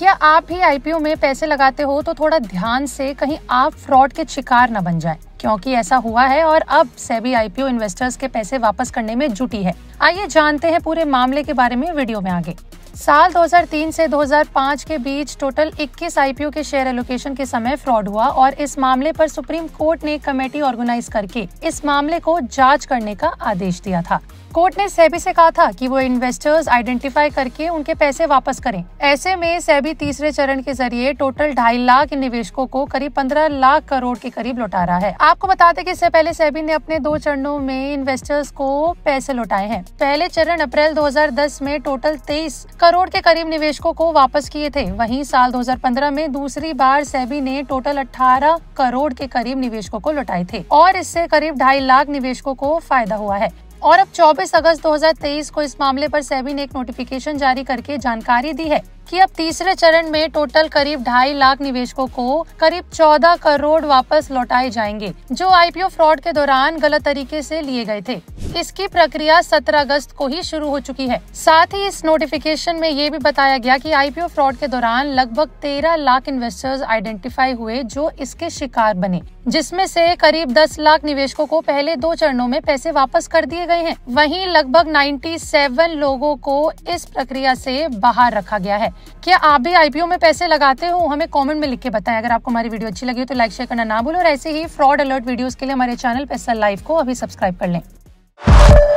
क्या आप ही आईपीओ में पैसे लगाते हो तो थोड़ा ध्यान से कहीं आप फ्रॉड के शिकार न बन जाए क्योंकि ऐसा हुआ है और अब सेबी आईपीओ इन्वेस्टर्स के पैसे वापस करने में जुटी है आइए जानते हैं पूरे मामले के बारे में वीडियो में आगे साल 2003 से 2005 के बीच टोटल 21 आईपीओ के शेयर एलोकेशन के समय फ्रॉड हुआ और इस मामले पर सुप्रीम कोर्ट ने कमेटी ऑर्गेनाइज करके इस मामले को जांच करने का आदेश दिया था कोर्ट ने सेबी से कहा था कि वो इन्वेस्टर्स आइडेंटिफाई करके उनके पैसे वापस करें ऐसे में सेबी तीसरे चरण के जरिए टोटल ढाई लाख निवेशकों को करीब पंद्रह लाख करोड़ के करीब लौटा रहा है आपको बता दें कि इससे पहले सेबी ने अपने दो चरणों में इन्वेस्टर्स को पैसे लौटाए हैं पहले चरण अप्रैल 2010 में टोटल तेईस करोड़ के करीब निवेशकों को वापस किए थे वहीं साल 2015 में दूसरी बार सेबी ने टोटल 18 करोड़ के करीब निवेशकों को लुटाए थे और इससे करीब ढाई लाख निवेशकों को फायदा हुआ है और अब 24 अगस्त 2023 को इस मामले पर सेबी ने एक नोटिफिकेशन जारी करके जानकारी दी है कि अब तीसरे चरण में टोटल करीब ढाई लाख निवेशकों को करीब चौदह करोड़ वापस लौटाए जाएंगे जो आईपीओ फ्रॉड के दौरान गलत तरीके से लिए गए थे इसकी प्रक्रिया 17 अगस्त को ही शुरू हो चुकी है साथ ही इस नोटिफिकेशन में ये भी बताया गया कि आईपीओ फ्रॉड के दौरान लगभग 13 लाख इन्वेस्टर्स आइडेंटिफाई हुए जो इसके शिकार बने जिसमें से करीब 10 लाख निवेशकों को पहले दो चरणों में पैसे वापस कर दिए गए हैं वहीं लगभग 97 लोगों को इस प्रक्रिया से बाहर रखा गया है क्या आप भी आईपीओ में पैसे लगाते हो हमें कमेंट में लिख के बताएं अगर आपको हमारी वीडियो अच्छी लगी हो तो लाइक शेयर करना ना भूलो और ऐसे ही फ्रॉड अलर्ट वीडियोस के लिए हमारे चैनल पैसा लाइव को अभी सब्सक्राइब कर लें